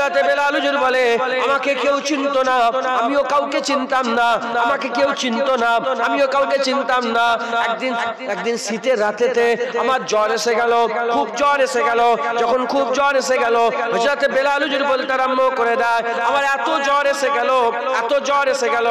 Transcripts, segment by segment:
হযরতে বেলাল হুজুর বলে আমাকে কেউ চিনতো না আমিও কাউকে চিনতাম না আমাকে কেউ চিনতো না আমিও কাউকে চিনতাম না একদিন একদিন শীতের রাতেতে আমার জ্বর এসে গেল খুব জ্বর এসে গেল যখন খুব জ্বর এসে গেল হযরতে বেলাল হুজুর বলে তার আরম্ভ করে দেয় আমার এত জ্বর এসে গেল এত জ্বর এসে গেল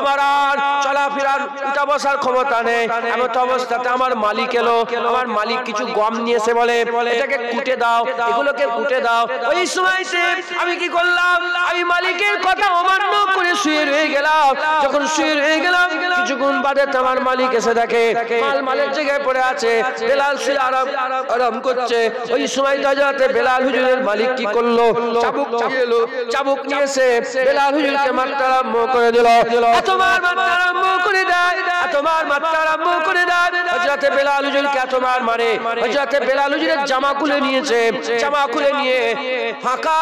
আমার আর চলাফেরার উঠা বসার ক্ষমতা নেই এমন অবস্থাতে আমার মালিক এলো আমার মালিক কিছু গম নিয়ে এসে বলে এটাকে কুটে দাও এগুলোকে কুটে দাও ওই সময় সে আমি কি করলাম আমি মালিকের কথা অমান্য করে শুয়ে রয়ে গেলাম যখন শুয়ে রয়ে গেলাম কিছুক্ষণ বাদে তোমার মালিক এসে দেখে মাল মালের জায়গায় পড়ে আছে বেলাল সে আরাম আরাম করছে ওই সময় তাজাতে বেলাল হুজুরের মালিক কি করলো চাবুক চাইলো চাবুক নিয়ে এসে বেলাল হুজুরকে মাত্রা আরম্ভ করে দিল তোমার মাত্রা আরম্ভ করে দেয় তোমার মাত্রা আরম্ভ করে দেয় হযরতে বেলাল হুজুরকে তোমার মারে হযরতে বেলাল হুজুরের জামা খুলে নিয়েছে জামা খুলে নিয়ে ফাঁকা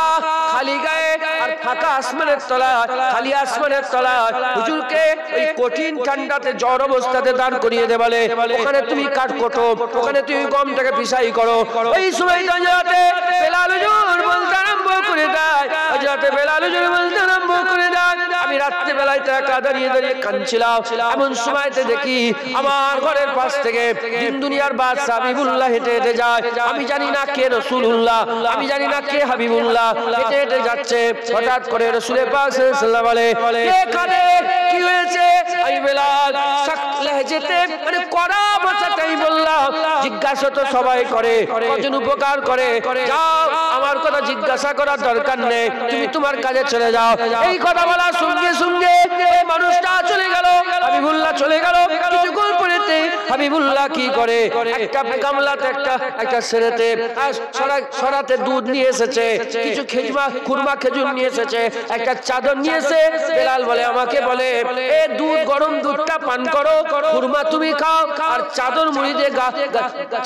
খালি গায়ে আর ফাঁকা আসমানের তলা খালি আসমানের তলা হুজুরকে ওই কঠিন ঠান্ডাতে জ্বর অবস্থাতে দান করিয়ে দে বলে ওখানে তুমি কাঠ কোটো ওখানে তুমি গমটাকে পিসাই করো ওই সময় দাঁড়াতে বেলাল হুজুর বলতে আরম্ভ করে দেয় হযরত বেলাল হুজুর বলতে আরম্ভ করে দেয় আমি রাত্রে বেলায় কা দাঁড়িয়ে দাঁড়িয়ে কাঁদছিলাম এমন সময়তে দেখি আমার ঘরের পাশ থেকে দিন দুনিয়ার বাদশাহ হাবিবুল্লাহ হেঁটে হেঁটে যায় আমি জানি না কে রসুলুল্লাহ আমি জানি না কে হাবিবুল্লাহ হেঁটে যাচ্ছে হঠাৎ করে রসুলের পাশে বলে এখানে কি হয়েছে বেলাল মানে বললাম জিজ্ঞাসা তো সবাই করে কজন উপকার করে যাও আমার কথা জিজ্ঞাসা করার দরকার নেই তুমি তোমার কাজে চলে যাও এই কথা বলা মানুষটা চলে গেল হাবিবুল্লাহ চলে গেল কিছুক্ষণ পরেতে হাবিবুল্লাহ কি করে একটা গামলাতে একটা একটা সেরেতে সরাতে দুধ নিয়ে এসেছে কিছু খেজমা কুরমা খেজুর নিয়ে এসেছে একটা চাদর নিয়ে এসে বেলাল বলে আমাকে বলে এ দুধ গরম দুধটা পান করো কুরমা তুমি খাও আর চাদর মুড়ি দিয়ে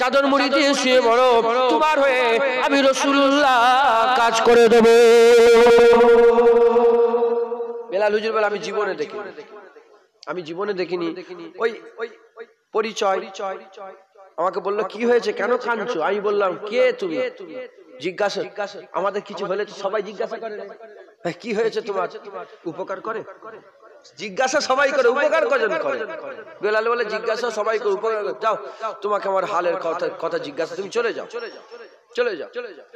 চাদর মুড়ি দিয়ে শুয়ে পড়ো তোমার হয়ে আমি রসুল্লাহ কাজ করে দেবো বেলাল হুজুর বলে আমি জীবনে দেখি আমি জীবনে দেখিনি ওই ওই পরিচয় আমাকে বললো কি হয়েছে কেন কাঁদছো আমি বললাম কে তুমি জিজ্ঞাসা আমাদের কিছু হলে সবাই জিজ্ঞাসা করে কি হয়েছে তোমার উপকার করে জিজ্ঞাসা সবাই করে উপকার কজন করে বেলাল বলে জিজ্ঞাসা সবাই করে উপকার যাও তোমাকে আমার হালের কথা কথা জিজ্ঞাসা তুমি চলে যাও চলে যাও চলে যাও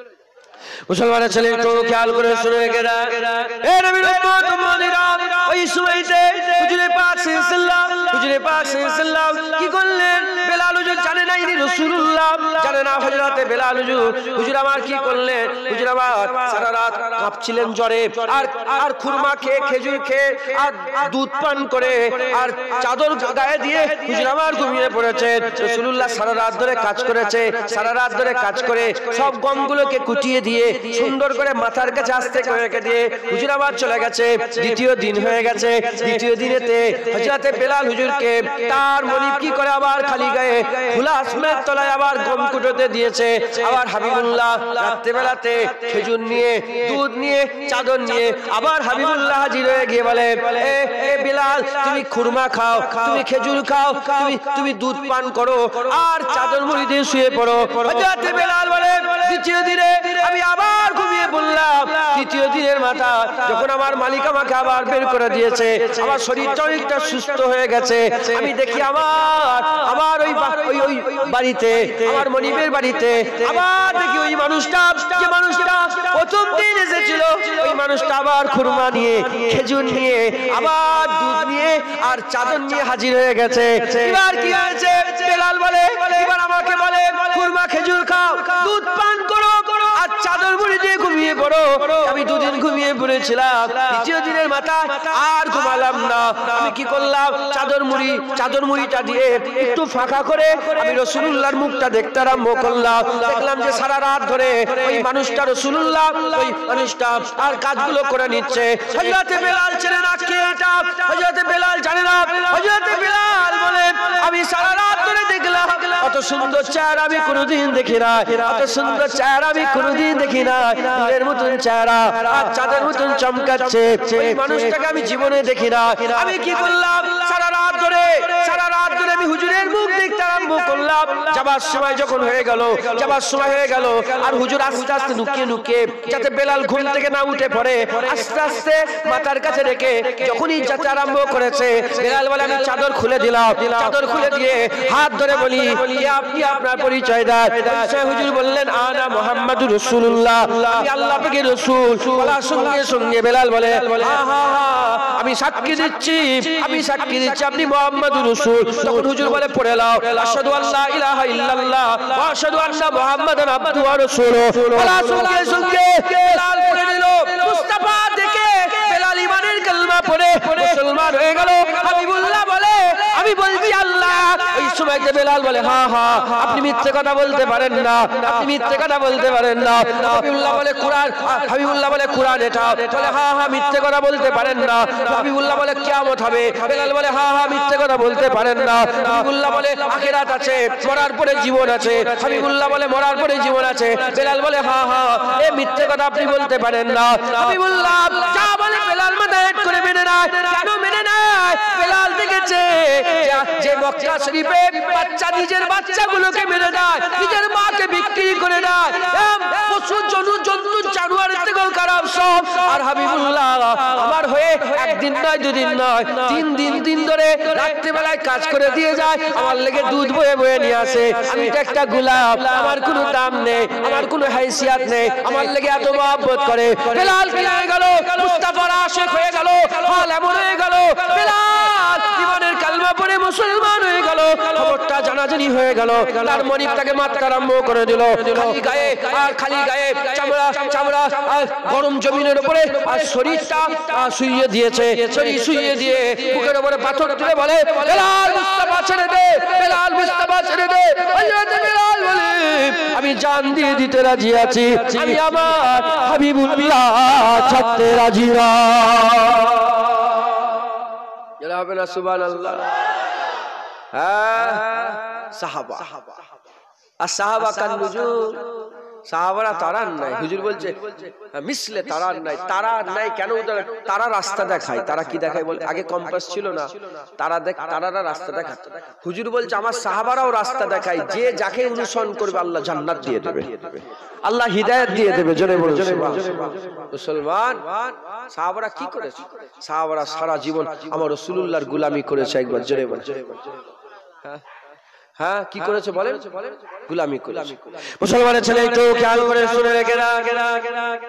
মুসলমানের ছেলে একটু খেয়াল করে শুরু রেখে এ নবীর উম্মত ওই হুজুরে সাল্লাল্লাহু হুজুরে সাল্লাল্লাহু কি করলেন বেলাল হুজুর জানে না ইনি রাসূলুল্লাহ জানে না হযরতে বেলাল হুজুর হুজুর আমার কি করলেন হুজুর আমার সারা রাত কাঁপছিলেন আর আর খুরমা খেয়ে খেজুর খেয়ে আর দুধ পান করে আর চাদর গায়ে দিয়ে হুজুর আমার ঘুমিয়ে পড়েছে রাসূলুল্লাহ সারা রাত ধরে কাজ করেছে সারা রাত ধরে কাজ করে সব গমগুলোকে কুটিয়ে দিয়ে দিয়ে সুন্দর করে মাথার কাছে আস্তে করে রেখে দিয়ে হুজুরাবাদ চলে গেছে দ্বিতীয় দিন হয়ে গেছে দ্বিতীয় দিনেতে হজরতে বেলাল হুজুরকে তার মনিব কি করে আবার খালি গায়ে খোলা আসমের তলায় আবার গম কুটোতে দিয়েছে আবার হাবিবুল্লাহ বেলাতে খেজুর নিয়ে দুধ নিয়ে চাদর নিয়ে আবার হাবিবুল্লাহ হাজির হয়ে গিয়ে বলে এ বিলাল তুমি খুরমা খাও তুমি খেজুর খাও তুমি তুমি দুধ পান করো আর চাদর মুড়ি দিয়ে শুয়ে পড়ো হজরতে বেলাল বলে দ্বিতীয় দিনে আমি আবার ঘুমিয়ে তৃতীয় দিনের মাথা যখন আমার মালিক আমাকে আবার বের করে দিয়েছে আমার শরীরটা অনেকটা সুস্থ হয়ে গেছে আমি দেখি আমার আবার ওই ওই বাড়িতে আমার বাড়িতে আবার দেখি ওই মানুষটা যে মানুষটা প্রথম দিন এসেছিল ওই মানুষটা আবার খুরমা নিয়ে খেজুর নিয়ে আবার দুধ নিয়ে আর চাদর নিয়ে হাজির হয়ে গেছে এবার কি হয়েছে বেলাল বলে এবার আমাকে বলে খুরমা খেজুর খাও করেছিলাম দ্বিতীয় দিনের মাথা আর ঘুমালাম না আমি কি করলাম চাদর মুড়ি চাদর মুড়িটা দিয়ে একটু ফাঁকা করে আমি রসুল্লাহর মুখটা দেখতে আরম্ভ করলাম দেখলাম যে সারা রাত ধরে ওই মানুষটা রসুল্লাহ ওই মানুষটা আর কাজগুলো করে নিচ্ছে আমি সারা রাত সুন্দর চেহারা আমি কোনোদিন দেখি না অত মতন চেহারা আর চাঁদের মতন চমকাচ্ছে ওই মানুষটাকে আমি জীবনে দেখি না আমি কি বললাম সারা রাত ধরে সারা রাত ধরে আমি হুজুরের মুখ দেখতে আরম্ভ করলাম যাবার সময় যখন হয়ে গেল যাবার সময় হয়ে গেল আর হুজুর আস্তে আস্তে লুকিয়ে লুকিয়ে যাতে বেলাল ঘুম থেকে না উঠে পড়ে আস্তে আস্তে মাথার কাছে রেখে যখনই যাতে আরম্ভ করেছে বেলাল বলে আমি চাদর খুলে দিলাম চাদর খুলে দিয়ে হাত ধরে বলি আপনি আপনার পরিচয় দেন হুজুর বললেন আনা মোহাম্মদ রসুল্লাহ আল্লাহ রসুল সঙ্গে প্রসঙ্গে বেলাল বলে আমি সাক্ষী দিচ্ছি আমি সাক্ষী দিচ্ছি আপনি মোহাম্মদ রসুল তখন হুজুর বলে পড়ে লাও আশহাদু আল্লা ইলাহা ইল্লাল্লাহ ওয়া আশহাদু মোহাম্মদ মুহাম্মাদান আবদুহু ওয়া সঙ্গে সঙ্গে বেলাল পড়ে পরে মুসলমান হয়ে গেল হাবিবুল্লাহ বলে আমি বলছি আল্লাহ ওই সময় যে বেলাল বলে হ্যাঁ হ্যাঁ আপনি মিথ্যে কথা বলতে পারেন না আপনি মিথ্যে কথা বলতে পারেন না হাবিবুল্লাহ বলে কোরআন হাবিবুল্লাহ বলে কোরআন এটা বলে হ্যাঁ হ্যাঁ মিথ্যে কথা বলতে পারেন না হাবিবুল্লাহ বলে কিয়ামত হবে বেলাল বলে হ্যাঁ হ্যাঁ মিথ্যে কথা বলতে পারেন না হাবিবুল্লাহ বলে আখিরাত আছে মরার পরে জীবন আছে হাবিবুল্লাহ বলে মরার পরে জীবন আছে বেলাল বলে হ্যাঁ হ্যাঁ এ মিথ্যে কথা আপনি বলতে পারেন না হাবিবুল্লাহ যা বলে বেলাল মাথায় মানে করে মেনে নেয় কেন মেনে নেয় বেলাল দেখেছে যে মক্কা শরীফে বাচ্চা নিজের বাচ্চাগুলোকে মেনে নেয় নিজের মাকে বিক্রি করে দেয় পশু জন্তু আমার কাজ করে দিয়ে যায় আমার লেগে দুধ বয়ে বয়ে নিয়ে আসে একটা আমার কোনো নেই আমার কোনো নেই আমার লেগে এত মহব্বত করে বেলাল কি হয়ে গেল মুস্তাফার আশেখ হয়ে গেল হাল এমন হয়ে গেল বেলাল কালমা পড়ে মুসলমান হয়ে গেল খবরটা জানাজানি হয়ে গেল তার মনিব তাকে মাত্রা আরম্ভ করে দিল খালি গায়ে আর খালি গায়ে চামড়া চামড়া আর গরম জমিনের উপরে আর শরীরটা শুইয়ে দিয়েছে শরীর শুইয়ে দিয়ে বুকের উপরে পাথর তুলে বলে বেলাল মুস্তাফা ছেড়ে দে বেলাল মুস্তাফা ছেড়ে দে হযরত বেলাল বলে আমি জান দিয়ে দিতে রাজি আছি আমি আমার হাবিবুল্লাহ ছাড়তে রাজি না جنا ہوا شان সাহাবারা তারার নাই হুজুর বলছে হ্যাঁ, মিসলে তারার নাই তারা নাই কেন তারা রাস্তা দেখায় তারা কি দেখায় বলে আগে কম্পাস ছিল না তারা দেখ তারারা রাস্তা দেখায় হুজুর বলছে আমার সাহাবারাও রাস্তা দেখায় যে যাকে অনুসরণ করবে আল্লাহ জান্নাত দিয়ে দেবে আল্লাহ হৃদায়ত দিয়ে দেবে জনে বলে মুসলমান সাহাবারা কি করেছে সাহাবারা সারা জীবন আমার রসুল্লাহর গুলামি করেছে একবার জনে বলে হ্যাঁ হ্যাঁ কি হ্যাঁ, করেছে বলেন গুলামি গুলামি মুসলমানের ছেলে একটু খেয়াল করে শুনে রেখে রাখে রাখে রাখে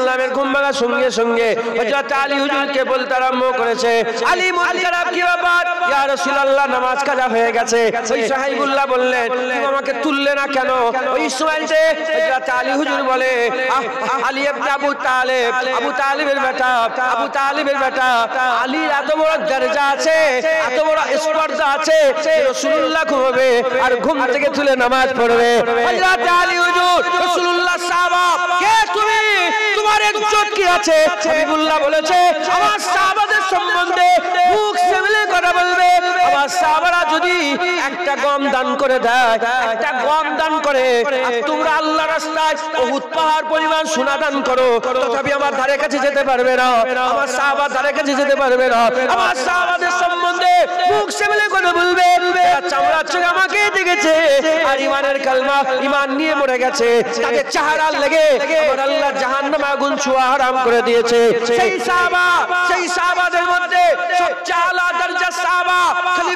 সাল্লামের ঘুম ভাঙার সঙ্গে সঙ্গে হযরত আলী হুজুরকে বলতে আরম্ভ করেছে আলী মুনকার কি ব্যাপার ইয়া রাসূলুল্লাহ নামাজ কাজা হয়ে গেছে ওই সাহাইবুল্লাহ বললেন তুমি আমাকে তুললে না কেন ওই ইসমাইল যে হযরত আলী হুজুর বলে আলী ইবনে আবু তালেব আবু তালেবের বেটা আবু তালেবের বেটা আলী এত বড় দরজা আছে এত বড় স্পর্ধা আছে রাসূলুল্লাহ ঘুমাবে আর ঘুম থেকে তুলে নামাজ পড়বে হযরত আলী হুজুর রাসূলুল্লাহ সাহাবা কে তুমি তোমার ইজ্জত কি আছে হাবিবুল্লাহ বলেছে আমার সাহাবাদের সম্বন্ধে মুখ সেমলে কথা বলবে আমার সাহাবারা যদি একটা গম দান করে দেয় একটা গম দান করে তোমরা আল্লাহ রাস্তায় বহুত পাহাড় পরিমাণ সোনা দান করো তথাপি আমার ধারে কাছে যেতে পারবে না আমার সাহাবার ধারে কাছে যেতে পারবে না আমার সাহাবাদের সম্বন্ধে মুখ সেমলে কথা বলবে চামড়ার চোখ আমাকে দেখেছে আর ইমানের কালমা ইমান নিয়ে মরে গেছে তাকে চাহারা লেগে আমার আল্লাহ জাহান্নামে আগুন ছোঁয়া হারাম করে দিয়েছে সেই সাহাবা সেই সাহাবাদের মধ্যে সবচেয়ে আলা দরজা সাহাবা খালি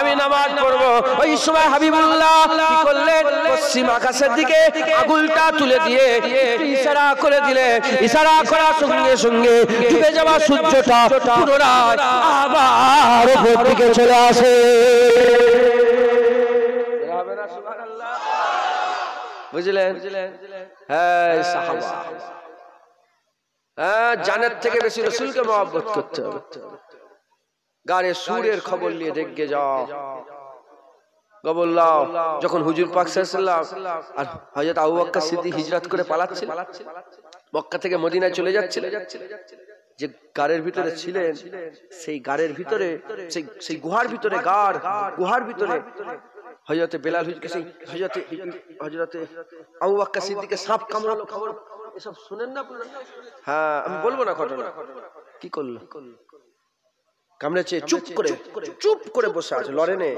আমি নামাজ পড়বো ওই সময় হাবিবুল্লাহ করলেন পশ্চিম আকাশের দিকে আগুলটা তুলে দিয়ে ইশারা করে দিলে ইশারা করার সঙ্গে সঙ্গে ডুবে যাওয়া সূর্যটা পুনরায় আবার দিকে চলে আসে বুঝলেন হ্যাঁ, হ্যাঁ জানের থেকে বেশি রসুলকে মহাবত করতে হবে গাড়ে সুরের খবর নিয়ে দেখে যাও যখন হুজুর পাক আর আবু করে পালাচ্ছে থেকে মদিনায় চলে যে ভিতরে ছিলেন সেই ভিতরে সেই সেই গুহার ভিতরে গুহার ভিতরে বেলাল হযরতে আবু খবর এসব শুনেন না হ্যাঁ, হ্যাঁ আমি বলবো না ঘটনা কি করলো কামড়েছে চুপ করে চুপ করে বসে আছে লড়েনে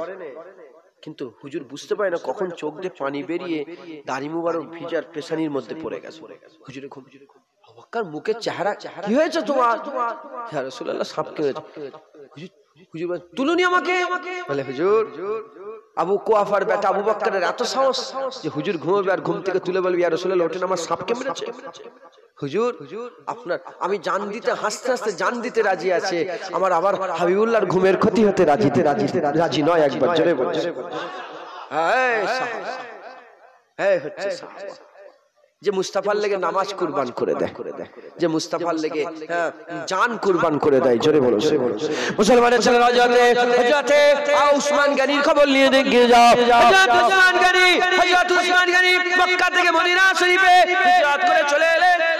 কিন্তু হুজুর বুঝতে পারে না কখন চোখ দিয়ে পানি বেরিয়ে দাড়ি মুবারক ভিজার পেশানির মধ্যে পড়ে গেছে হুজুরে খুব আবাক্কার মুখের হ্যাঁ, চেহারা কি হয়েছে তোমার হ্যাঁ রাসূলুল্লাহ সাপকে হ্যাঁ, হয়েছে হুজুর তুলুনি আমাকে বলে হুজুর আবু কোয়াফার বেটা আবু বাক্কারের এত সাহস যে হুজুর ঘুমাবে আর ঘুম থেকে তুলে বলবি আর রাসূলুল্লাহ ওঠেন আমার সাপকে মেরেছে হুজুর আপনার আমি জান দিতে হাসতে হাসতে জান দিতে রাজি আছে আমার আবার হাবিবুল্লাহর ঘুমের ক্ষতি হতে রাজিতে রাজি রাজি নয় একবার জোরে বল হ্যাঁ, হ্যাঁ, হ্যাঁ, হচ্ছে যে মুস্তাফার লেগে নামাজ কুরবান করে দেয় যে মুস্তাফার লেগে জান কুরবান করে দেয় জোরে বলো মুসলমানের ছেলেরা যাতে যাতে উসমান গানির খবর নিয়ে দেখে যাও হযরত উসমান গানি হযরত উসমান গানি মক্কা থেকে মদিনা শরীফে হিজরত করে চলে এলেন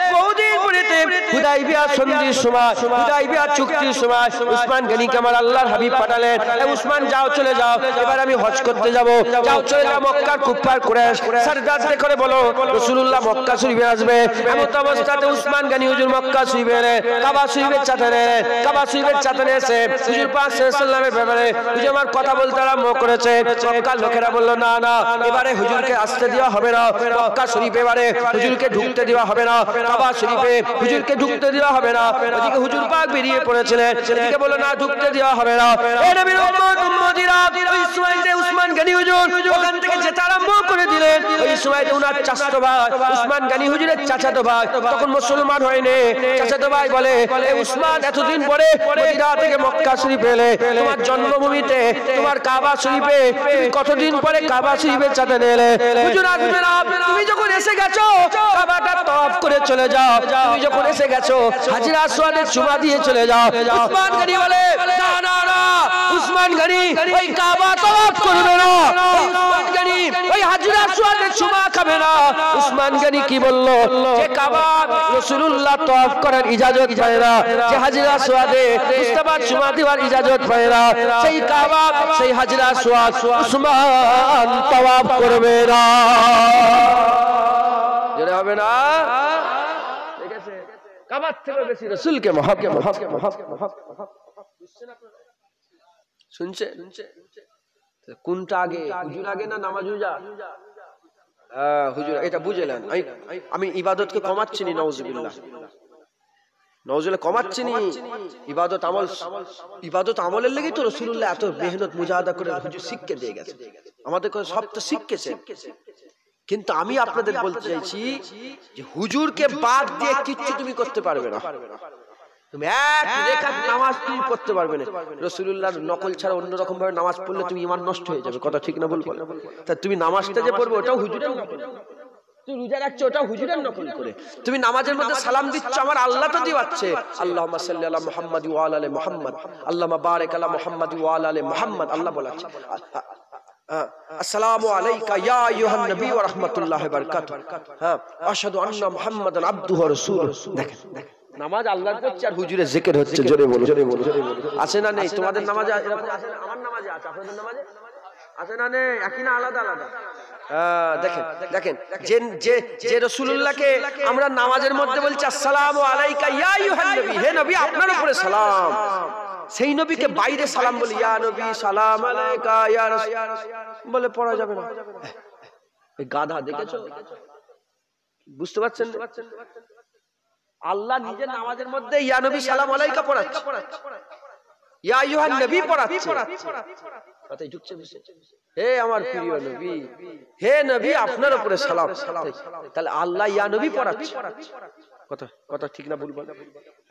হুদাইবিয়া সন্ধির সময় হুদাইবিয়া চুক্তির সময় উসমান গনিকে আমার আল্লাহর হাবিব পাঠালেন উসমান যাও চলে যাও এবার আমি হজ করতে যাব যাও চলে যাও মক্কার কুরাইশ করে বলো রাসূলুল্লাহ মক্কা শরীফে আসবে এমন অবস্থাতে উসমান গনি হুজুর মক্কা শরীফে কাবা কাবা এসে হুজুর সাল্লাল্লাহু ব্যাপারে আমার কথা বলতে আরম্ভ করেছে মক্কার লোকেরা বলল না না এবারে হুজুরকে আসতে দেওয়া হবে না মক্কা শরীফে এবারে হুজুরকে ঢুকতে দেওয়া হবে না কাবা শরীফে হুজুরকে ঢুকতে দেওয়া হবে না ওদিকে হুজুর পাক বেরিয়ে পড়েছিলেন এদিকে বলল না ঢুকতে দেওয়া হবে না এ নবীর উম্মত উম্মতিরা ওই সময়তে গনি হুজুর ওখান থেকে করে দিলেন ওই সময়তে উনার চাচাতো ভাই গনি হুজুরের চাচাতো ভাই তখন মুসলমান চাচাতো ভাই বলে এতদিন পরে মদিনা থেকে মক্কা শরীফ এলে তোমার জন্মভূমিতে তোমার কাবা শরীফে কতদিন পরে কাবা শরীফের চাঁদে নেলে হুজুর আসবে তুমি যখন এসে গেছো কাবাটা করে চলে যাও তুমি যখন এসে গেছো হাজিরা আসওয়াদের চুমা দিয়ে চলে যাও উসমান গনি বলে না না না উসমান গনি ওই কাবা তওয়াফ করবে না উসমান গনি ওই হাজিরা আসওয়াদের চুমা খাবে না উসমান গনি কি বলল যে কাবা রাসূলুল্লাহ তওয়াফ করার ইজাজত পায় না যে হাজিরা আসওয়াদে মুস্তাফা চুমা দেওয়ার ইজাজত পায় না সেই কাবা সেই হাজিরা আসওয়াদ উসমান তওয়াফ করবে না জোরে হবে না কাবার থেকে বেশি রসুলকে মহাকে মহাকে মহাকে মহাকে শুনছে কোনটা আগে হুজুর আগে না নামাজ হুজা হ্যাঁ, হুজুর এটা বুঝলেন আমি ইবাদতকে কমাচ্ছি নি নওজুবিল্লাহ কমাচ্ছি নি ইবাদত আমল ইবাদত আমলের লেগেই তো রসুল্লাহ এত মেহনত মুজাহাদা করে হুজুর শিখকে দিয়ে গেছে আমাদের সব তো শিখকে কিন্তু আমি আপনাদের বলতে চাইছি যে হুজুরকে বাদ দিয়ে কিচ্ছু তুমি করতে পারবে না তুমি এক রেখা নামাজ তুমি পড়তে পারবে না রসুলুল্লাহর নকল ছাড়া অন্য রকম ভাবে নামাজ পড়লে তুমি ইমান নষ্ট হয়ে যাবে কথা ঠিক না বলবো তা তুমি নামাজটা যে পড়বে ওটাও হুজুরের নকল তুমি রোজা রাখছো ওটা হুজুরের নকল করে তুমি নামাজের মধ্যে সালাম দিচ্ছ আমার আল্লাহ তো দিওয়াচ্ছে আল্লাহুম্মা সাল্লি আলা মোহাম্মদ ওয়াল আলে মুহাম্মাদ আল্লাহুম্মা বারিক আলা মোহাম্মদ ওয়াল আলে মুহাম্মাদ আল্লাহ বলাচ্ছে السلام عليك يا ايها النبي ورحمه الله وبركاته হ্যাঁ আশহাদু আন্না মুহাম্মাদান আবদুহু ওয়া রাসূলুহু দেখেন নামাজ আল্লাহর করছে আর হুজুরের জিকির হচ্ছে জোরে বলো জোরে বলো আছে না নেই তোমাদের নামাজ আছে আমার নামাজে আছে আপনাদের নামাজে আছে না নেই একই না আলাদা আলাদা হ্যাঁ, দেখেন দেখেন যে যে যে রসুলুল্লাহকে আমরা নামাজের মধ্যে বলছি আসসালামু আলাইকা ইয়া আইয়ুহান নবী হে নবী আপনার উপরে সালাম সেই নবীকে বাইরে সালাম বলি ইয়া নবী সালাম আলাইকা ইয়া রাসূল বলে পড়া যাবে না এই গাধা দেখেছো বুঝতে পারছেন আল্লাহ নিজে নামাজের মধ্যে ইয়া নবী সালাম আলাইকা পড়াচ্ছে ইয়া ইউহান নবী পড়াচ্ছে কথাই ঢুকছে হে আমার প্রিয় নবী হে নবী আপনার উপরে সালাম তাহলে আল্লাহ ইয়া নবী পড়াচ্ছে কথা কথা ঠিক না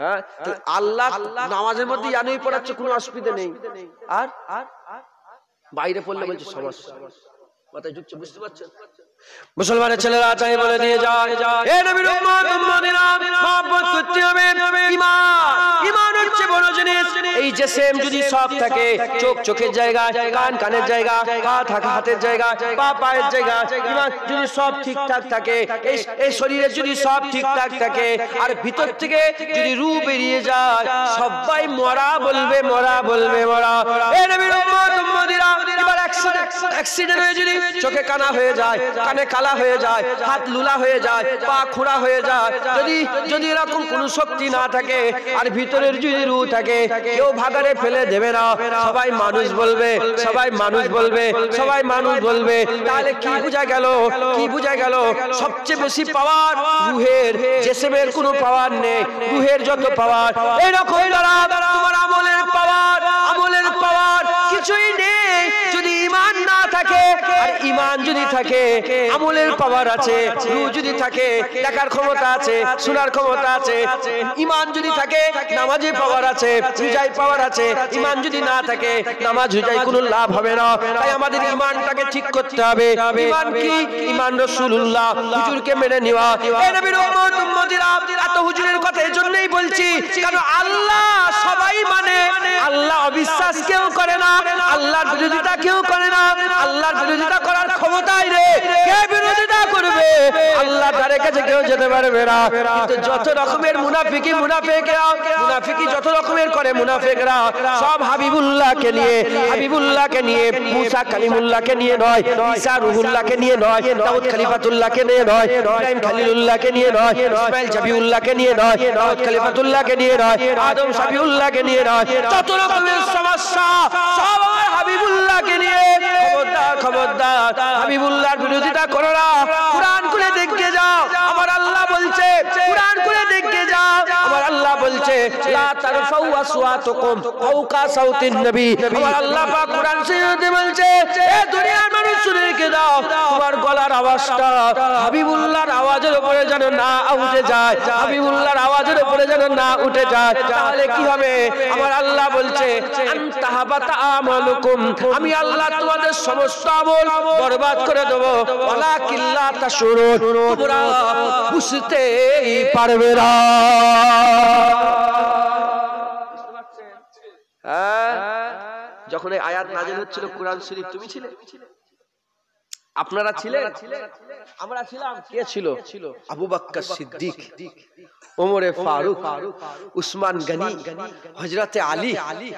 হ্যাঁ, হ্যাঁ, আল্লাহ নামাজের পড়াচ্ছে কোনো অসুবিধা নেই বাইরে পড়লে বলছে সমস্যা মাথায় ঢুকছে বুঝতে পারছেন মুসলমানের ছেলেরা চাই বলে দিয়ে যায় এ নবীর উম্মত মহব্বত করতে হবে ঈমান ঈমান হচ্ছে বড় জিনিস এই যে সেম যদি সব থাকে চোখ চোখের জায়গা কান কানের জায়গা পা থাকে হাতের জায়গা পা পায়ের জায়গা ঈমান যদি সব ঠিকঠাক থাকে এই এই শরীরে যদি সব ঠিকঠাক থাকে আর ভিতর থেকে যদি রু বেরিয়ে যায় সবাই মরা বলবে মরা বলবে মরা এ নবীর উম্মত একবার অ্যাক্সিডেন্ট হয়ে যদি চোখে কানা হয়ে যায় কানে কালা হয়ে যায় হাত লুলা হয়ে যায় পা হয়ে যায় যদি যদি এরকম কোনো শক্তি না থাকে আর ভিতরের যদি রু থাকে কেউ ভাগারে ফেলে দেবে না সবাই মানুষ বলবে সবাই মানুষ বলবে সবাই মানুষ বলবে তাহলে কি গেল কি গেল সবচেয়ে বেশি পাওয়ার জেসেমের কোনো পাওয়ার নেই যত পাওয়ার এরকম তোমার আমলের পাওয়ার আমলের পাওয়ার কিছুই নেই Ahora থাকে আর ইমান যদি থাকে আমলের পাওয়ার আছে রু যদি থাকে দেখার ক্ষমতা আছে শোনার ক্ষমতা আছে ইমান যদি থাকে নামাজে পাওয়ার আছে রুজাই পাওয়ার আছে ইমান যদি না থাকে নামাজ রুজাই কোনো লাভ হবে না তাই আমাদের ইমানটাকে ঠিক করতে হবে ইমান কি ইমান রাসূলুল্লাহ হুজুরকে মেনে নেওয়া এ নবীর উম্মত উম্মতিরা এত হুজুরের কথা এজন্যই বলছি কারণ আল্লাহ সবাই মানে আল্লাহ অবিশ্বাস কেউ করে না আল্লাহর বিরোধিতা কেউ করে না আল্লাহর বিরোধিতা করার ক্ষমতাই রে কে বিরোধিতা করবে আল্লাহ তার কাছে কেউ যেতে পারবে না কিন্তু যত রকমের মুনাফিকি মুনাফিকরা মুনাফিকি যত রকমের করে মুনাফিকরা সব হাবিবুল্লাহকে নিয়ে হাবিবুল্লাহকে নিয়ে মুসা কালিমুল্লাহকে নিয়ে নয় ঈসা রুহুল্লাহকে নিয়ে নয় দাউদ খলিফাতুল্লাহকে নিয়ে নয় ইব্রাহিম খলিলুল্লাহকে নিয়ে নয় ইসমাইল জাবিউল্লাহকে নিয়ে নয় দাউদ খলিফাতুল্লাহকে নিয়ে নয় আদম শাবিউল্লাহকে নিয়ে নয় যত রকমের সমস্যা সব আমার হাবিবুল্লাহকে নিয়ে খবরদার খবরদার হাবিবুল্লাহর বিরোধিতা করো না কোরআন খুলে যাও আমার আল্লাহ বলছে কোরআন খুলে আমার আল্লাহ বলছে লা তারফাউ আসওয়াতুকুম ফাওকা সাউতিন নবী আমার আল্লাহ পাক বলছে এ দুনিয়ার মানুষ শুনে দাও তোমার গলার আওয়াজটা হাবিবুল্লাহর আওয়াজের উপরে যেন না উঠে যায় হাবিবুল্লাহর আওয়াজের উপরে যেন না উঠে যায় তাহলে কি হবে আমার আল্লাহ বলছে আনতাহাবাতা আমালুকুম আমি আল্লাহ তোমাদের সমস্ত আমল বরবাদ করে দেব ওয়ালা কিল্লা তাশুরুন তোমরা বুঝতেই পারবে না হ্যাঁ? যখন এই আয়াত নাজিল হচ্ছিল কোরআন শরীফ তুমি ছিলে আপনারা ছিলেন আমরা ছিলাম কে ছিল আবু বাক্কা সিদ্দিক ওমরে ফারুক উসমান গনি হজরতে আলী আলী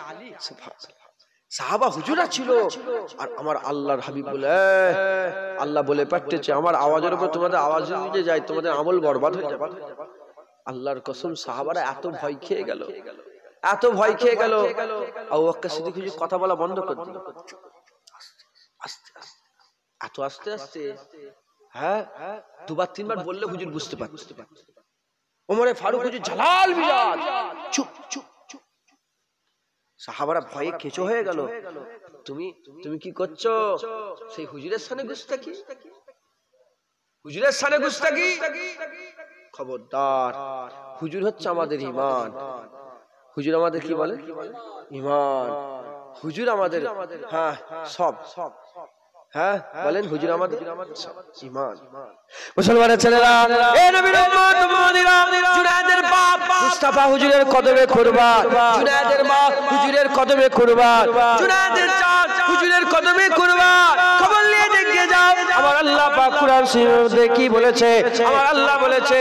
সাহাবা হুজুরা ছিল আর আমার আল্লাহর হাবিব বলে আল্লাহ বলে পাঠিয়েছে আমার আওয়াজের উপর তোমাদের আওয়াজ যায় তোমাদের আমল বরবাদ হয়ে যাবে আল্লাহর কসম সাহাবারা এত ভয় খেয়ে গেল এত ভয় খেয়ে গেল কথা বলা বন্ধ করে দিল এত আস্তে আস্তে হ্যাঁ দুবার তিনবার বললে হুজুর বুঝতে পার ওমরে ফারুক হুজুর জালাল বিলাল চুপ চুপ চুপ সাহাবারা ভয়ে কেঁচো হয়ে গেল তুমি তুমি কি করছো সেই হুজুরের সামনে গুস্তাকি হুজুরের সামনে গুস্তাকি খবরদার হুজুর হচ্ছে আমাদের ইমান হুজুর আমাদের কি বলে ইমান হুজুর আমাদের হ্যাঁ সব হ্যাঁ বলেন হুজুর আমাদের ইমান মুসলমানের ছেলেরা মুস্তাফা হুজুরের কদমে কুরবান জুনায়েদের মা হুজুরের কদমে কুরবান জুনায়েদের চাচা হুজুরের কদমে কুরবান খবর আমার আল্লাহ পাক কুরআন শরীফের মধ্যে কি বলেছে আমার আল্লাহ বলেছে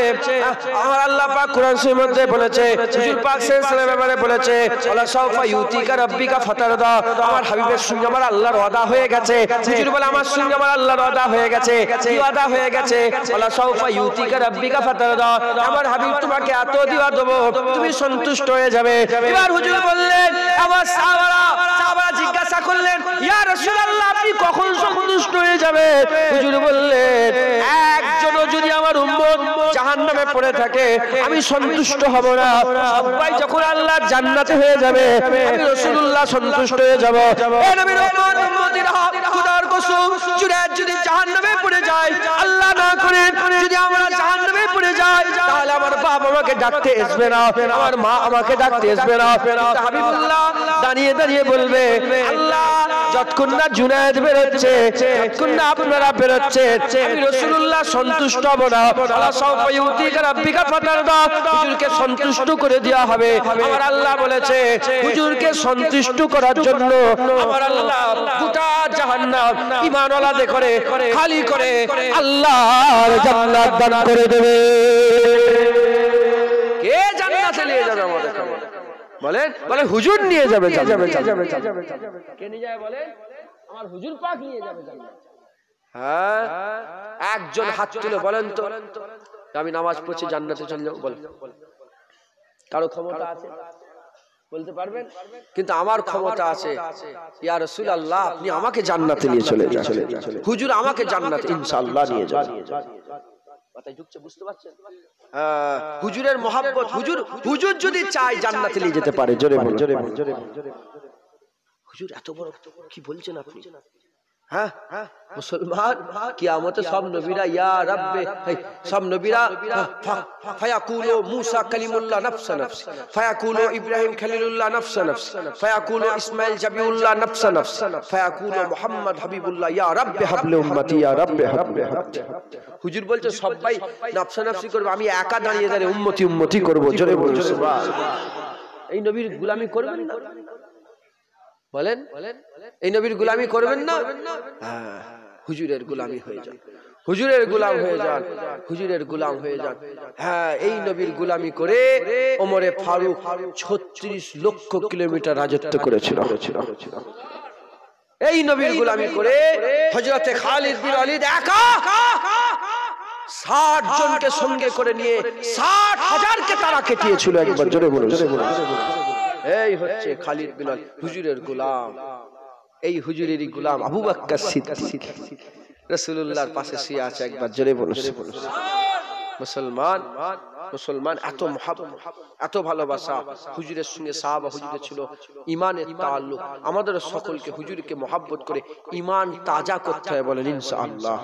আমার আল্লাহ পাক কুরআন শরীফের মধ্যে বলেছে হুজুর পাক সাল্লাল্লাহু ব্যাপারে বলেছে আল্লাহ সাউফা ইউতিকা রাব্বিকা ফাতারদা আমার হাবিবের সঙ্গে আমার আল্লাহর ওয়াদা হয়ে গেছে হুজুর বলে আমার সঙ্গে আমার আল্লাহর ওয়াদা হয়ে গেছে কি ওয়াদা হয়ে গেছে আল্লাহ সাউফা ইউতিকা রাব্বিকা ফাতারদা আমার হাবিব তোমাকে এত দিওয়া দেব তুমি সন্তুষ্ট হয়ে যাবে এবার হুজুর বললেন আমার সাহাবারা সাহাবারা জিজ্ঞাসা করলেন ইয়া রাসূলুল্লাহ আপনি কখন সন্তুষ্ট হয়ে যাবে হুজুর বললেন এক হ্যাঁ। যদি আমার উম্মত জাহান্নামে পড়ে থাকে আমি সন্তুষ্ট হব না সবাই যখন আল্লাহ জান্নাতে হয়ে যাবে আমি রাসূলুল্লাহ সন্তুষ্ট হয়ে যাব এ নবীর উম্মত উম্মতিরা খোদার কসম জুরাত যদি জাহান্নামে পড়ে যায় আল্লাহ না করেন যদি আমরা জাহান্নামে পড়ে যাই তাহলে আমার বাবা আমাকে ডাকতে আসবে না আমার মা আমাকে ডাকতে আসবে না হাবিবুল্লাহ দাঁড়িয়ে দাঁড়িয়ে বলবে আল্লাহ যতক্ষণ না জুনায়েদ বেরোচ্ছে যতক্ষণ না আপনারা বেরোচ্ছে আমি রাসূলুল্লাহ সন্তুষ্ট না হুজুরকে সন্তুষ্ট করে দেওয়া হবে আমার আল্লাহ বলেছে হুজুরকে সন্তুষ্ট করার জন্য আমার আল্লাহ গোটা জাহান্নাম খালি করে আল্লাহর জান্নাত দান করে দেবে কে জান্নাতে নিয়ে যাবে আমাদের বলেন বলে হুজুর নিয়ে যাবে যাবে যাবে যাবে কে নিয়ে যাবে বলেন আমার হুজুর পাক নিয়ে যাবে জান্নাত হ্যাঁ? হ্যাঁ। একজন হাত তুলে বলেন তো আমি নামাজ পড়ছি জান্নাতে চলে যাবো বল কারো ক্ষমতা আছে বলতে পারবেন কিন্তু আমার ক্ষমতা আছে ইয়া রসুল আল্লাহ আপনি আমাকে জান্নাতে নিয়ে চলে যান চলে হুজুর আমাকে জান্নাতে ইনশাআল্লাহ নিয়ে যান হ্যাঁ, হুজুরের মহাব্বত হুজুর হুজুর যদি চায় জান্নাতে নিয়ে যেতে পারে জোরে জোরে জোরে হুজুর এত বড় কি বলছেন আপনি হ্যাঁ মুসলমান কিয়ামতে সব নবীরা ইয়া রাব্বে সব নবীরা হ্যাঁ, ফায়াকুলু মুসা কালিমুল্লাহ নাফসা নাফস ফায়াকুলু ইব্রাহিম খলিলুল্লাহ নাফসা নাফস ফায়াকুলু ইসমাঈল জাবিউল্লাহ নাফসা নাফস ফায়াকুলু মুহাম্মদ হাবিবুল্লাহ ইয়া রাব্বে হাবলে উম্মতি ইয়া রাব্বে হাবলে হুজুর বলছে সবাই নাফসা নাফসি করবে আমি একা দাঁড়িয়ে দাঁড়িয়ে উম্মতি উম্মতি করব জোরে বলছো সুবহানাল্লাহ এই নবীর গোলামি করবেন না বলেন এই নবীর গুলামি হ্যাঁ, হ্যাঁ, করবেন না হুজুরের গুলামি হয়ে যান হুজুরের গুলাম হয়ে যান হুজুরের গুলাম হয়ে যান হ্যাঁ এই হ্যাঁ, নবীর গুলামি করে ওমরে ফারুক ছত্রিশ লক্ষ কিলোমিটার রাজত্ব করেছিল এই নবীর গুলামি করে হজরতে খালিদ বিন আলিদ একা ষাট জনকে সঙ্গে করে নিয়ে ষাট হাজারকে তারা কেটিয়েছিল একবার জোরে বলুন এই হচ্ছে খালিদ বিলাল হুজুরের গোলাম এই হুজুরেরই গোলাম আবু বাক্কা সিদ্দিক রসুল্লাহর পাশে শুয়ে আছে একবার জোরে বলুন মুসলমান মুসলমান এত মহাব এত ভালোবাসা হুজুরের সঙ্গে সাহাবা হুজুরে ছিল ইমানের তাল্লু আমাদের সকলকে হুজুরকে মহাব্বত করে ইমান তাজা করতে হয় বলেন ইনশাআল্লাহ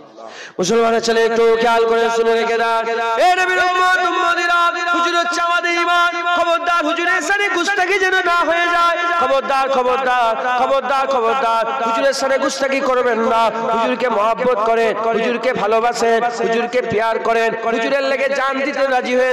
মুসলমানের ছেলে একটু খেয়াল করে শুনে রেখে ভালোবাসেন হুজুরকে করেন হুজুরের লেগে জান দিতে রাজি হয়ে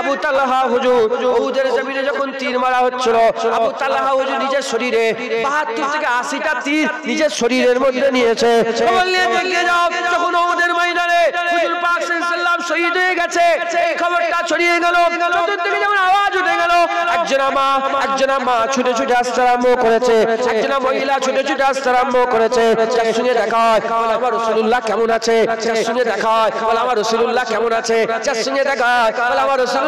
আবু তালহা হুজুর উহুদের জমিনে যখন তীর মারা হচ্ছিল আবু তালহা হুজুর নিজের শরীরে বাহাত্তর থেকে আশিটা তীর নিজের শরীরের মধ্যে নিয়েছে যখন ময়দানে হুজুর পাক শহীদ হয়ে গেছে এই খবরটা ছড়িয়ে গেল চতুর্দিকে আওয়াজ উঠে গেল মা মা ছুটে ছুটে করেছে মহিলা ছুটে ছুটে করেছে দেখা হয় আমার কেমন আছে যার সঙ্গে দেখা হয় আমার কেমন আছে যার সঙ্গে দেখা হয় আমার রসুল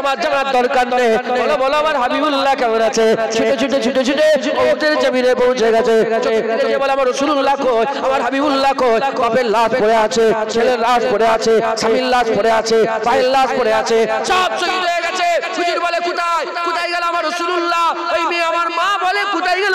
আমার জানার দরকার নেই বলো বলো আমার হাবিবুল্লাহ কেমন আছে ছুটে ছুটে ছুটে ছুটে ওদের জমিনে পৌঁছে গেছে বলে আমার রসুল্লাহ কই আমার হাবিবুল্লাহ কই বাপের লাশ পড়ে আছে ছেলের লাশ পড়ে আছে স্বামীর লাশ পড়ে আছে ভাইয়ের লাশ পড়ে আছে সব শহীদ হয়ে গেছে হুজুর বলে কোথায় কোথায় গেল আমার রসুল্লাহ ওই মেয়ে আমার মা বলে কোথায় গেল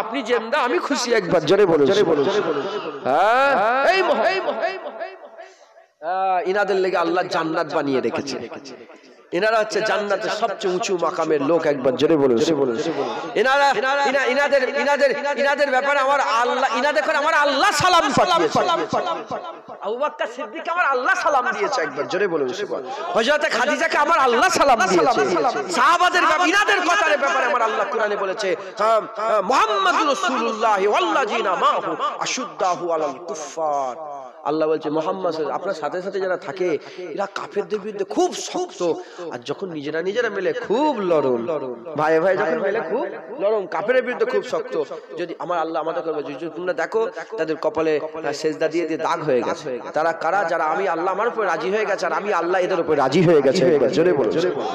আপনি জেন্দা আমি খুশি একবার জোরে বলুন জোরে বলুন হ্যাঁ ইনাদের লেগে আল্লাহ জান্নাত বানিয়ে রেখেছে এনারা হচ্ছে জান্নাতের সবচেয়ে উঁচু মাকামের লোক একবার জোরে বলুন ইনাদের ব্যাপারে আমার আল্লাহ ইনাদের করে আমার আল্লাহ সালাম আল্লাহ সালাম দিয়েছে একবার জোরে বলুন হযরত আমার আল্লাহ সালাম দিয়েছে সাহাবাদের ব্যাপারে আমার আল্লাহ কোরআনে বলেছে হ্যাঁ, হ্যাঁ, আল্লাহ বলছে মোহাম্মদ আপনার সাথে সাথে যারা থাকে এরা কাফেরদের বিরুদ্ধে খুব শক্ত আর যখন নিজেরা নিজেরা মিলে খুব লড়ন ভাই ভাই যখন মিলে খুব লড়ন কাফের বিরুদ্ধে খুব শক্ত যদি আমার আল্লাহ আমাদের করবে তোমরা দেখো তাদের কপালে সেজদা দিয়ে দিয়ে দাগ হয়ে গেছে তারা কারা যারা আমি আল্লাহ আমার উপর রাজি হয়ে গেছে আর আমি আল্লাহ এদের উপর রাজি হয়ে গেছে জোরে বলো জোরে বলো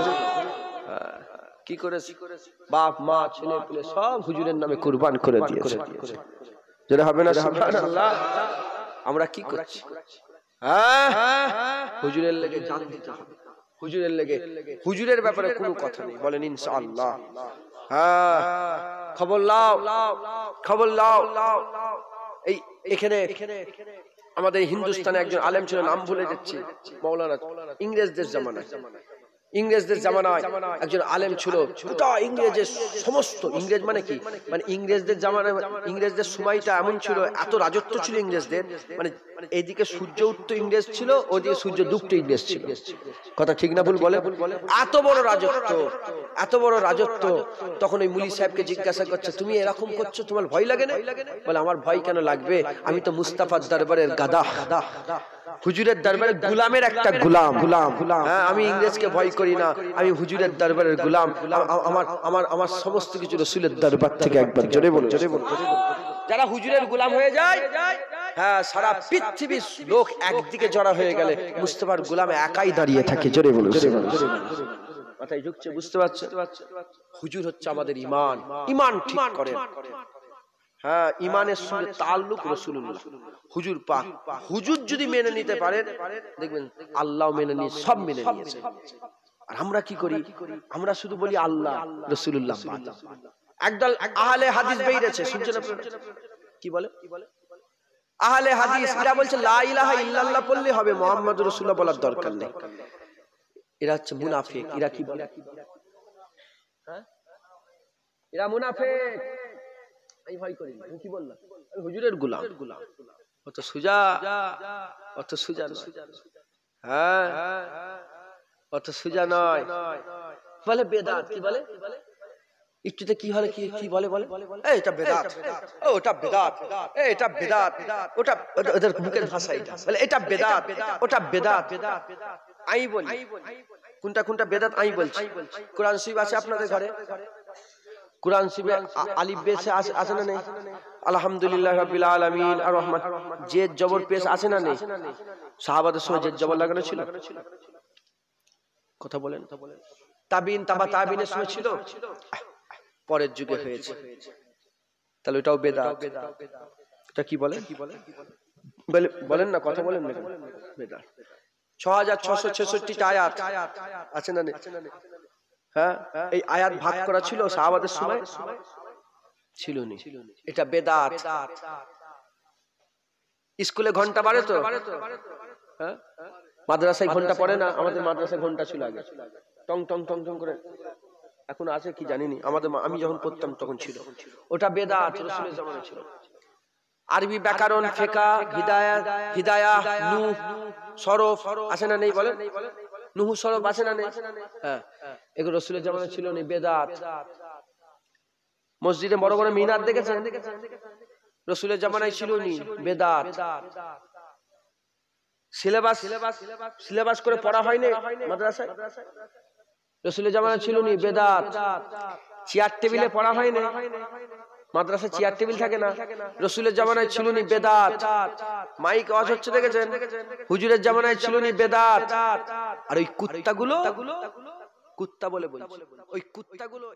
কি করেছে বাপ মা ছেলে সব হুজুরের নামে কুরবান করে দিয়েছে যেটা হবে না সুবহানাল্লাহ আমরা কি করছি হ্যাঁ? হ্যাঁ? হুজুরের লেগে জান দিতে হবে হুজুরের লেগে হুজুরের ব্যাপারে কোনো কথা নেই বলেন ইনশাআল্লাহ হ্যাঁ খবর লাও খবর লাও এই এখানে আমাদের হিন্দুস্তানে একজন আলেম ছিল নাম ভুলে যাচ্ছি মৌলানা ইংরেজদের জামানায় ইংরেজদের জামানায় একজন আলেম ছিল গোটা ইংরেজের সমস্ত ইংরেজ মানে কি মানে, মানে ইংরেজদের জামানায় ইংরেজদের সময়টা এমন ছিল এত রাজত্ব ছিল ইংরেজদের মানে, মানে এইদিকে সূর্য উত্তর ইংরেজ ছিল ওদিকে সূর্য ডুবতো ইংরেজ ছিল কথা ঠিক না ভুল বলে এত বড় রাজত্ব এত বড় রাজত্ব তখন ওই মুলি সাহেবকে জিজ্ঞাসা করছে তুমি এরকম করছো তোমার ভয় লাগে না বলে আমার ভয় কেন লাগবে আমি তো মুস্তাফার দরবারের গাদা হুজুরের দরবারে গুলামের একটা গুলাম গুলাম গুলাম আমি ইংরেজকে ভয় করি না আমি হুজুরের দরবারের গোলাম আমার আমার আমার সমস্ত কিছু রসুলের দরবার থেকে একবার জোরে বলুন জোরে বলুন যারা হুজুরের গোলাম হয়ে যায় হ্যাঁ সারা পৃথিবীর লোক একদিকে জড়া হয়ে গেলে মুস্তফার গোলাম একাই দাঁড়িয়ে থাকে জোরে বলুন জোরে বলুন মাথায় ঢুকছে বুঝতে পারছো হুজুর হচ্ছে আমাদের ইমান ইমান ঠিক করে হ্যাঁ ইমানের সঙ্গে তাল্লুক রসুল্লাহ হুজুর পাক হুজুর যদি মেনে নিতে পারেন দেখবেন আল্লাহ মেনে নিয়ে সব মেনে নিয়েছে আর আমরা কি করি আমরা শুধু বলি আল্লাহ রসুল্লাহ একদল আহলে হাদিস বেরিয়েছে শুনছেন কি বলে আহলে হাদিস এরা বলছে লা ইলাহা ইল্লাল্লাহ বললে হবে মোহাম্মদ রসুল্লাহ বলার দরকার নেই এরা হচ্ছে মুনাফিক এরা কি বলে হ্যাঁ? এরা মুনাফিক আমি ভয় করি আমি কি বললাম আমি হুজুরের গুলাম অত সুজা অত সুজা হ্যাঁ, হ্যাঁ, হ্যাঁ। অত সোজা নয় বলে বেদাত কি বলে একটুতে কি হলে কি কি বলে বলে এটা বেদাত ওটা বেদাত এটা বেদাত ওটা ওদের মুখের ভাষা এটা বলে এটা বেদাত ওটা বেদাত আই বলি কোনটা কোনটা বেদাত আই বলছি কোরআন শরীফ আছে আপনাদের ঘরে কোরআন শরীফে আলিফ বেশ আছে না নেই আলহামদুলিল্লাহ রাব্বিল আলামিন আর রহমান জেদ জবর পেশ আছে না নেই সাহাবাদের সময় জেদ জবর লাগানো ছিল কথা বলেন তাবিন তাবা তাবিনে সময় ছিল পরের যুগে হয়েছে তাহলে ওটাও বেদা এটা কি বলে বলেন না কথা বলেন না বেদা ছ হাজার ছশো আয়াত আছে না হ্যাঁ? হ্যাঁ এই আয়াত ভাগ করা ছিল সাহাবাদের সময় ছিল নি এটা বেদা স্কুলে ঘন্টা বাড়ে তো হ্যাঁ, হ্যাঁ? মাদ্রাসায় ঘন্টা পড়ে না আমাদের মাদ্রাসায় ঘন্টা ছিল আগে টং টং টং টং করে এখন আছে কি জানিনি আমাদের আমি যখন পড়তাম তখন ছিল ওটা বেদা ছিল আরবি ব্যাকরণ ফেকা হিদায়া হিদায়া নু সরফ আছে না নেই বলেন নুহু সরফ আসে না নেই হ্যাঁ।, হ্যাঁ এগুলো রসুলের জামানা ছিল না বেদাত মসজিদে বড় বড় মিনার দেখেছেন রসুলের জামানায় ছিল নি বেদাত সিলেবাস সিলেবাস করে পড়া হয়নি মাদ্রাসায় রসুলের জামানা ছিল নি বেদাত চেয়ার টেবিলে পড়া হয়নি মাদ্রাসা চেয়ার টেবিল থাকে না রসুলের জামানায় ছিল নি বেদাত মাইক আওয়াজ হচ্ছে দেখেছেন হুজুরের জামানায় ছিল নি বেদাত আর ওই কুত্তাগুলো কুত্তা বলে বলছে ওই কুত্তাগুলো